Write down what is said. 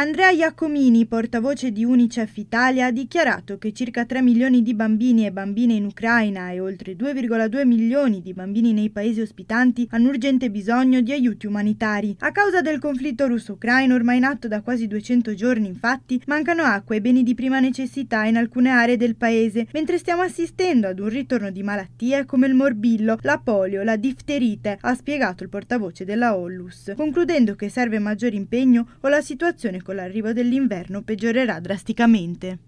Andrea Iacomini, portavoce di Unicef Italia, ha dichiarato che circa 3 milioni di bambini e bambine in Ucraina e oltre 2,2 milioni di bambini nei paesi ospitanti hanno urgente bisogno di aiuti umanitari. A causa del conflitto russo-ucraino, ormai in atto da quasi 200 giorni, infatti, mancano acqua e beni di prima necessità in alcune aree del paese, mentre stiamo assistendo ad un ritorno di malattie come il morbillo, la polio, la difterite, ha spiegato il portavoce della Ollus, concludendo che serve maggior impegno o la situazione con l'arrivo dell'inverno peggiorerà drasticamente.